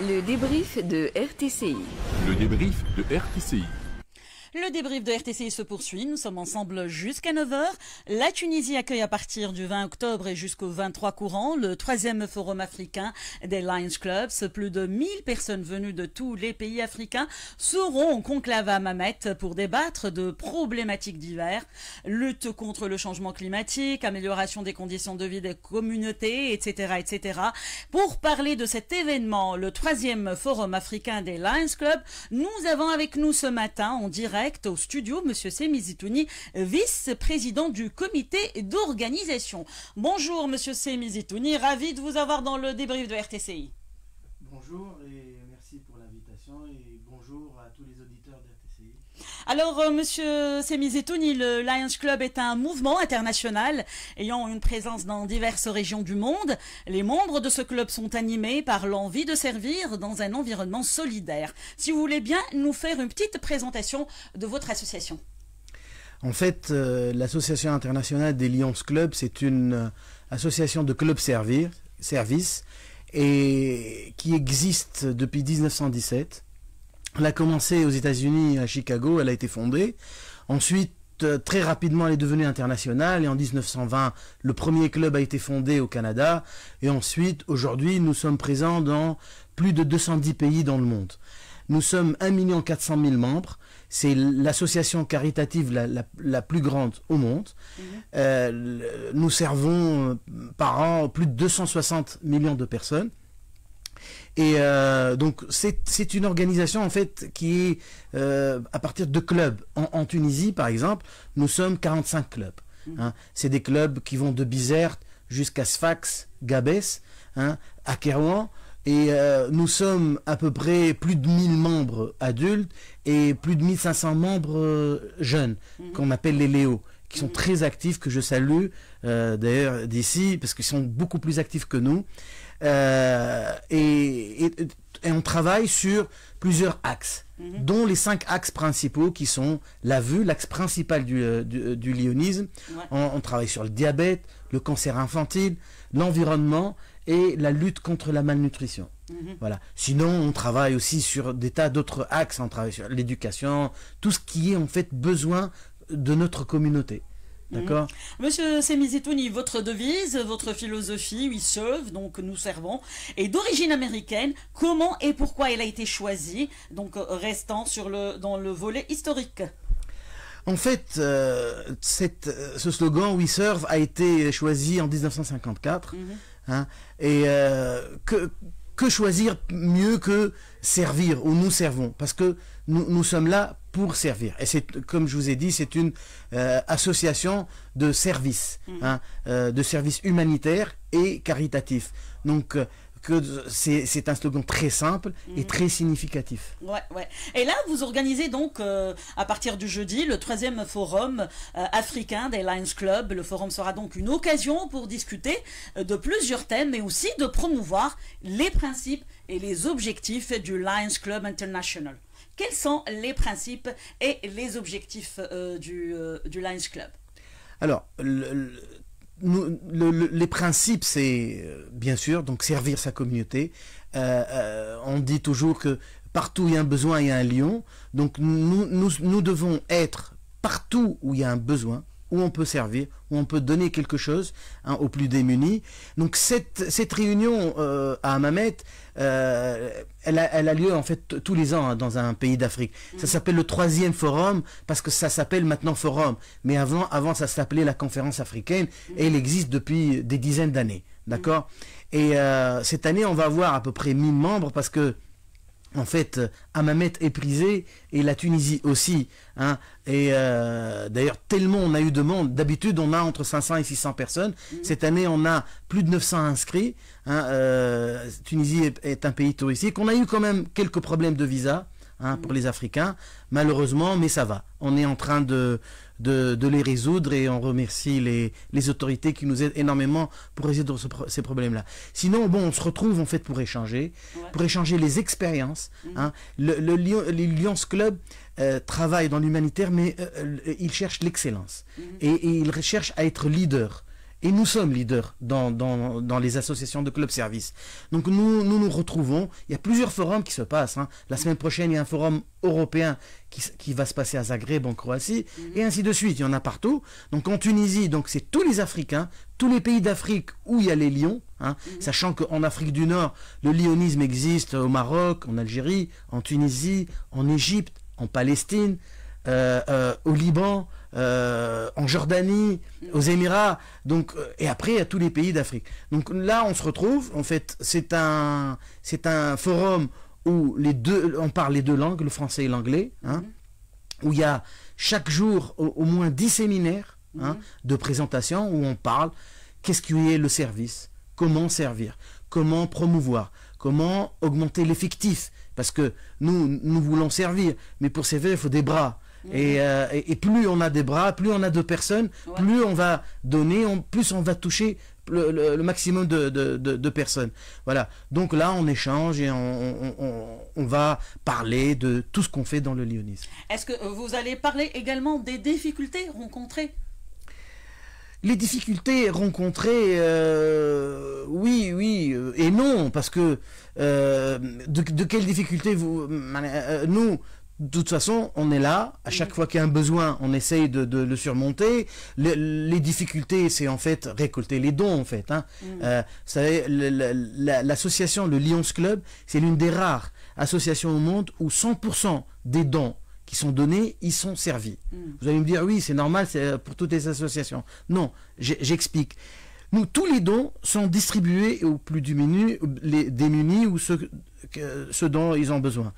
Le débrief de RTCI. Le débrief de RTCI. Le débrief de RTCI se poursuit. Nous sommes ensemble jusqu'à 9h. La Tunisie accueille à partir du 20 octobre et jusqu'au 23 courant le troisième forum africain des Lions Clubs. Plus de 1000 personnes venues de tous les pays africains seront en conclave à Mamet pour débattre de problématiques diverses. Lutte contre le changement climatique, amélioration des conditions de vie des communautés, etc., etc. Pour parler de cet événement, le troisième forum africain des Lions Clubs, nous avons avec nous ce matin en direct au studio, Monsieur Semizitouni, vice-président du comité d'organisation. Bonjour Monsieur Semizitouni, ravi de vous avoir dans le débrief de RTCI. Bonjour et Alors, M. Euh, Monsieur Semizetouni, le Lions Club est un mouvement international ayant une présence dans diverses régions du monde. Les membres de ce club sont animés par l'envie de servir dans un environnement solidaire. Si vous voulez bien nous faire une petite présentation de votre association. En fait, euh, l'Association internationale des Lions Club, c'est une euh, association de clubs servir, services et qui existe depuis 1917 elle a commencé aux États-Unis, à Chicago, elle a été fondée. Ensuite, euh, très rapidement, elle est devenue internationale et en 1920, le premier club a été fondé au Canada. Et ensuite, aujourd'hui, nous sommes présents dans plus de 210 pays dans le monde. Nous sommes 1 400 000 membres. C'est l'association caritative la, plus grande au monde. Mhm. Euh, nous servons euh, par an plus de 260 millions de personnes. Et euh, donc c'est une organisation en fait qui est euh, à partir de clubs. En, Tunisie par exemple, nous sommes 45 clubs. Mmh. Hein. C'est des clubs qui vont de Bizerte jusqu'à Sfax, Gabès, hein, à Kerouan. Et euh, nous sommes à peu près plus de 1000 membres adultes et plus de 1500 membres jeunes, mmh. qu'on appelle les Léos qui sont mmh. très actifs, que je salue d'ailleurs d'ici, parce qu'ils sont beaucoup plus actifs que nous. Euh, et, on travaille sur plusieurs axes, mhm. dont les cinq axes principaux qui sont la vue, l'axe principal du, euh, euh, du, lionisme. On, travaille sur le diabète, le cancer infantile, l'environnement et la lutte contre la malnutrition. Mhm. Voilà. Sinon, on travaille aussi sur des tas d'autres axes. On travaille sur l'éducation, tout ce qui est en fait besoin de notre communauté. Mm. D'accord Monsieur Semizitouni, votre devise, votre philosophie, We Serve, donc nous servons, est d'origine américaine. Comment et pourquoi elle a été choisie Donc euh, restant sur le, dans le volet historique. En fait, euh, euh, ce slogan We Serve a été choisi en 1954. Mm-hmm. Hein, et que choisir mieux que servir ou nous servons Parce que nous, sommes là pour servir. Et c'est, comme je vous ai dit, c'est une euh, association de services, mmh. hein, euh, de services humanitaires et caritatifs. Donc, euh, que c'est un slogan très simple et mhm. très significatif. Ouais, ouais. Et là, vous organisez donc euh, à partir du jeudi le troisième forum euh, africain des Lions Club. Le forum sera donc une occasion pour discuter euh, de plusieurs thèmes, mais aussi de promouvoir les principes et les objectifs du Lions Club International. Quels sont les principes et les objectifs du, Lions Club Alors, le, le, les principes, c'est euh, bien sûr donc servir sa communauté. Euh, euh, on dit toujours que partout où il y a un besoin, il y a un lion. Donc nous, nous devons être partout où il y a un besoin, où on peut servir, où on peut donner quelque chose hein, aux plus démunis. Donc cette, cette réunion euh, à Mamet, euh, elle, a, elle, a, lieu en fait tous les ans hein, dans un pays d'Afrique. Ça mm. s'appelle le troisième forum parce que ça s'appelle maintenant forum, mais avant, avant ça s'appelait la conférence africaine mm. et elle existe depuis des dizaines d'années, mm. d'accord Et euh, cette année on va avoir à peu près 1000 membres parce que en fait, Amamet est prisé et la Tunisie aussi. Hein. Et euh, d'ailleurs, tellement on a eu de monde. D'habitude, on a entre 500 et 600 personnes. Mhm. Cette année, on a plus de 900 inscrits. Hein. Euh, Tunisie est, est, un pays touristique. On a eu quand même quelques problèmes de visa. Hein, pour les Africains, malheureusement, mais ça va. On est en train de, de, les résoudre et on remercie les, les, autorités qui nous aident énormément pour résoudre ces problèmes-là. Sinon, bon, on se retrouve en fait pour échanger, pour échanger les expériences. Mm. Hein. Le, le, Club euh, travaille dans l'humanitaire, mais euh, euh, il cherche l'excellence mm. et, et il cherche à être leader. Et nous sommes leaders dans, dans, dans les associations de club service. Donc nous, nous, nous retrouvons. Il y a plusieurs forums qui se passent. Hein. La semaine prochaine, il y a un forum européen qui, qui va se passer à Zagreb, en Croatie, mhm. et ainsi de suite. Il y en a partout. Donc en Tunisie, donc c'est tous les Africains, tous les pays d'Afrique où il y a les lions, hein. mhm. sachant qu'en Afrique du Nord, le lionisme existe au Maroc, en Algérie, en Tunisie, en Égypte, en Palestine, euh, euh, au Liban, euh, en Jordanie, aux Émirats, donc, euh, et après à tous les pays d'Afrique. Donc là, on se retrouve, en fait, c'est un, un forum où les deux, on parle les deux langues, le français et l'anglais, hein, mhm. où il y a chaque jour au, moins dix séminaires mhm. hein, de présentation où on parle qu'est-ce qui est le service, comment servir, comment promouvoir, comment augmenter l'effectif. Parce que nous, nous voulons servir, mais pour servir, il faut des bras. Euh, et, plus on a des bras, plus on a de personnes, plus on va donner, plus on va toucher le, maximum de, personnes. Voilà. Donc là, on échange et on, va parler de tout ce qu'on fait dans le lyonisme. Est-ce que vous allez parler également des difficultés rencontrées les difficultés rencontrées, euh, oui, oui, euh, et non, parce que de, de, quelles difficultés vous, nous, de toute façon, on est là. À chaque mm. fois qu'il y a un besoin, on essaye de, le surmonter. les difficultés, c'est en fait récolter les dons, en fait. Hein. Mm. Euh, vous savez, l'association, le, Lions Club, c'est l'une des rares associations au monde où 100% des dons qui sont donnés, ils sont servis. Mm. Vous allez me dire, oui, c'est normal, c'est euh, pour toutes les associations. Non, j'explique. Nous, tous les dons sont distribués au plus démunis, les démunis ou ceux dont ils ont besoin.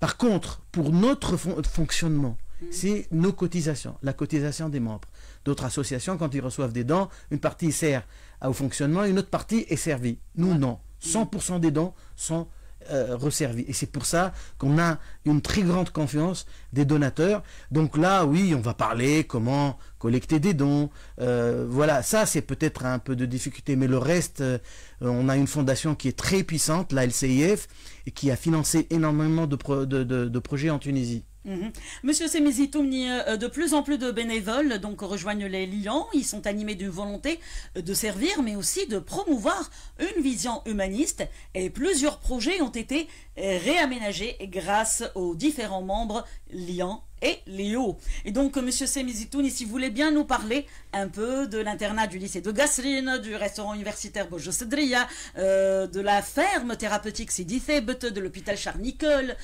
Par contre, pour notre fonctionnement, c'est nos cotisations, la cotisation des membres. D'autres associations, quand ils reçoivent des dons, une partie sert au fonctionnement, une autre partie est servie. Nous, non. 100% des dons sont euh, resservi. Et c'est pour ça qu'on a une très grande confiance des donateurs. Donc là, oui, on va parler comment collecter des dons. Euh, voilà, ça c'est peut-être un peu de difficulté, mais le reste, euh, on a une fondation qui est très puissante, la LCIF, et qui a financé énormément de projets en Tunisie. Mhm. Monsieur Semizitouni, euh, de plus en plus de bénévoles donc rejoignent les Lyons. Ils sont animés d'une volonté de servir, mais aussi de promouvoir une vision humaniste. Et plusieurs projets ont été euh, réaménagés grâce aux différents membres Lyons et Léo. Et donc, Monsieur Semizitouni, si vous voulez bien nous parler un peu de l'internat du lycée de Gasserine, du restaurant universitaire Bojosedria, euh, de la ferme thérapeutique Thébet, de l'hôpital Charnicole.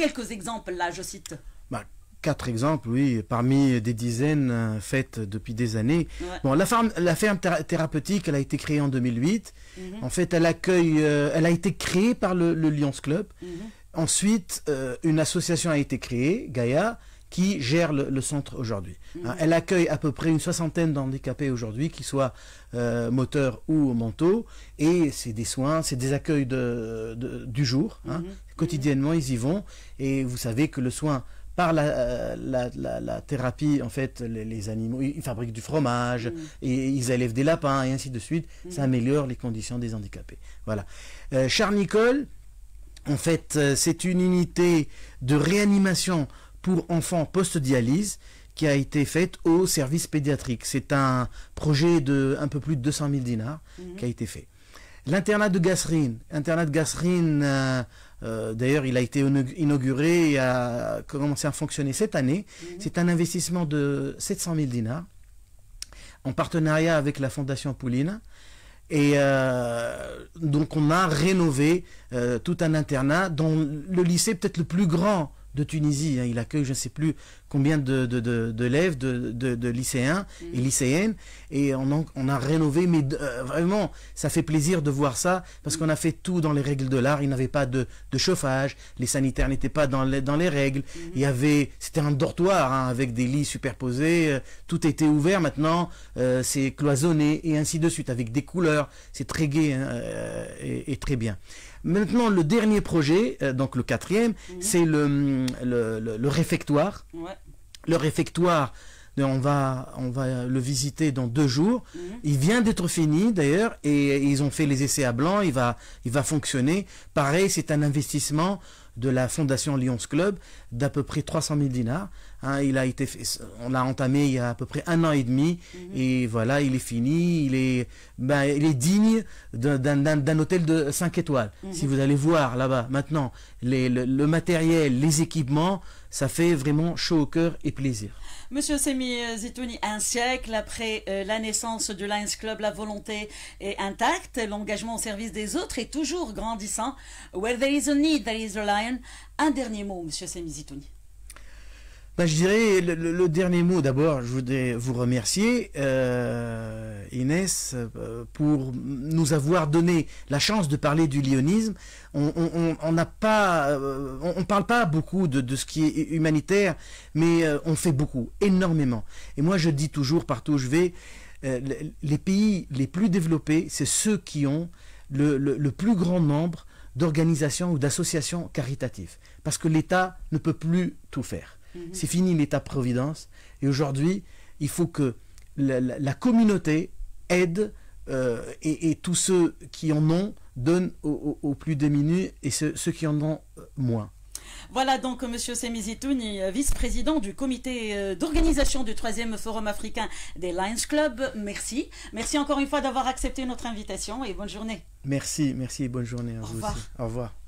Quelques exemples, là, je cite. Bah, quatre exemples, oui, parmi des dizaines euh, faites depuis des années. Bon, la ferme, la ferme thérapeutique, elle a été créée en 2008. Mhm. En fait, elle accueille, euh, elle a été créée par le, Lions Club. Mhm. Ensuite, euh, une association a été créée, Gaïa, qui gère le, centre aujourd'hui. Mhm. Hein, elle accueille à peu près une soixantaine d'handicapés aujourd'hui, qu'ils soient euh, moteurs ou mentaux, et c'est des soins, c'est des accueils de, du jour. Hein. Mhm. Quotidiennement, ils y vont, et vous savez que le soin par la, thérapie, en fait, les, animaux, ils fabriquent du fromage, mhm. et ils élèvent des lapins, et ainsi de suite. Ça améliore les conditions des handicapés. Voilà. Euh, Nicole, en fait, euh, c'est une unité de réanimation pour enfants post-dialyse qui a été faite au service pédiatrique. C'est un projet de un peu plus de 200 000 dinars mhm. qui a été fait. L'internat de Gasserine, euh, euh, d'ailleurs il a été inauguré et a commencé à fonctionner cette année. Mhm. C'est un investissement de 700 000 dinars en partenariat avec la Fondation Pouline. Et euh, donc on a rénové tout un internat dont le lycée peut-être le plus grand de Tunisie. Hein. Il accueille je ne sais plus combien d'élèves, de, de, de, lycéens et mm. lycéennes. Et on, a rénové, mais euh, vraiment, ça fait plaisir de voir ça, parce qu'on a fait tout dans les règles de l'art. Il n'y avait pas de, chauffage, les sanitaires n'étaient pas dans les, dans les règles. Mm-hmm. Il avait, c'était un dortoir hein, avec des lits superposés. Euh, tout était ouvert maintenant, euh, c'est cloisonné et ainsi de suite, avec des couleurs. C'est très gai hein, et très bien. Maintenant, le dernier projet, euh, donc le quatrième, mhm. c'est le, réfectoire. Mm, le réfectoire, euh, on va, on va euh, le visiter dans deux jours. Mhm. Il vient d'être fini d'ailleurs et, ils ont fait les essais à blanc. Il va, il va fonctionner. Pareil, c'est un investissement de la Fondation Lyons Club d'à peu près 300 000 dinars. Hein, il a été, on l'a entamé il y a à peu près un an et demi, mhm. et voilà, il est fini, il est, ben, il est digne d'un hôtel de 5 étoiles. Mhm. Si vous allez voir là-bas maintenant le, matériel, les équipements, ça fait vraiment chaud au cœur et plaisir. Monsieur Semi un siècle après euh, la naissance du Lions Club, la volonté est intacte, l'engagement au service des autres est toujours grandissant. Where there is a need, there is a lion. Un dernier mot, Monsieur Semi bah, je dirais le, dernier mot d'abord. Je voudrais vous remercier, euh, Inès, euh, pour nous avoir donné la chance de parler du lionisme. On n'a pas, euh, on, parle pas beaucoup de, ce qui est humanitaire, mais on fait beaucoup, énormément. Et moi, je dis toujours partout où je vais, les pays les plus développés, c'est ceux qui ont le plus grand nombre d'organisations ou d'associations caritatives, parce que l'État ne peut plus tout faire. Mhm. C'est fini l'État-providence. Et aujourd'hui, il faut que la, communauté aide euh, et, tous ceux qui en ont donnent aux, plus démunis et ceux, qui en ont euh, moins. Voilà donc M. Semizitouni, euh, vice-président du comité d'organisation du troisième forum africain des Lions Club. Merci. Merci encore une fois d'avoir accepté notre invitation et bonne journée. Merci, merci et bonne journée à Au revoir.